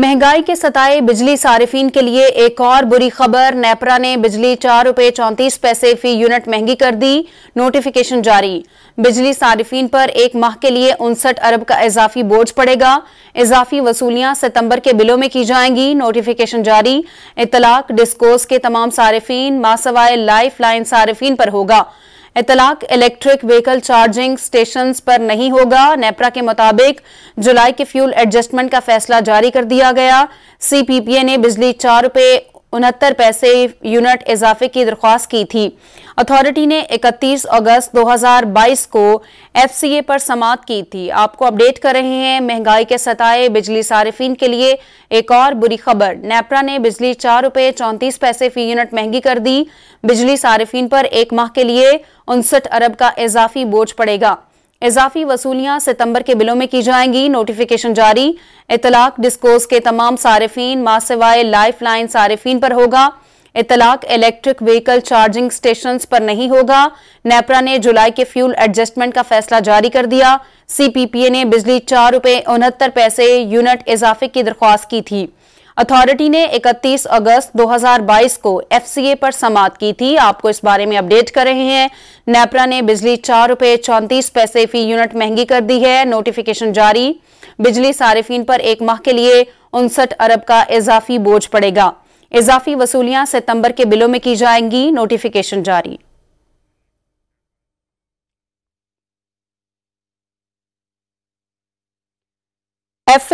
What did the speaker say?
महंगाई के सताए बिजली सारिफिन के लिए एक और बुरी खबर नेपरा ने बिजली चार रूपए चौंतीस पैसे फी यूनिट महंगी कर दी नोटिफिकेशन जारी बिजली सारिफिन पर एक माह के लिए उनसठ अरब का इजाफी बोझ पड़ेगा इजाफी वसूलियां सितंबर के बिलों में की जाएंगी नोटिफिकेशन जारी इतलाक डिस्कोस के तमाम सारिफिन मासवाए लाइफ लाइन सारिफिन पर होगा इतलाक इलेक्ट्रिक व्हीकल चार्जिंग स्टेशन पर नहीं होगा नेपरा के मुताबिक जुलाई के फ्यूल एडजस्टमेंट का फैसला जारी कर दिया गया सीपीपीए ने बिजली चार रुपए उनहत्तर पैसे यूनिट इजाफे की दरख्वास्त की थी अथॉरिटी ने 31 अगस्त 2022 को एफसीए पर समाप्त की थी आपको अपडेट कर रहे हैं महंगाई के सताए बिजली सार्फिन के लिए एक और बुरी खबर नेपरा ने बिजली चार रुपये चौंतीस पैसे फी यूनिट महंगी कर दी बिजली सार्फिन पर एक माह के लिए उनसठ अरब का इजाफी बोझ पड़ेगा इजाफी वसूलियां सितंबर के बिलों में की जाएंगी नोटिफिकेशन जारी इतलाक डिस्कोस के तमाम सार्फिन माँ सिवाय लाइफ लाइन सार्फिन पर होगा इतलाक इलेक्ट्रिक व्हीकल चार्जिंग स्टेशन पर नहीं होगा नेपरा ने जुलाई के फ्यूल एडजस्टमेंट का फैसला जारी कर दिया सीपीपीए ने बिजली चार रुपए उनहत्तर पैसे यूनिट इजाफे की दरख्वास्त की थी अथॉरिटी ने 31 अगस्त 2022 को एफसीए पर समाप्त की थी आपको इस बारे में अपडेट कर रहे हैं नेपरा ने बिजली चार रुपए चौंतीस पैसे फी यूनिट महंगी कर दी है नोटिफिकेशन जारी बिजली सारिफिन पर एक माह के लिए उनसठ अरब का इजाफी बोझ पड़ेगा इजाफी वसूलियां सितंबर के बिलों में की जाएंगी नोटिफिकेशन जारी एफ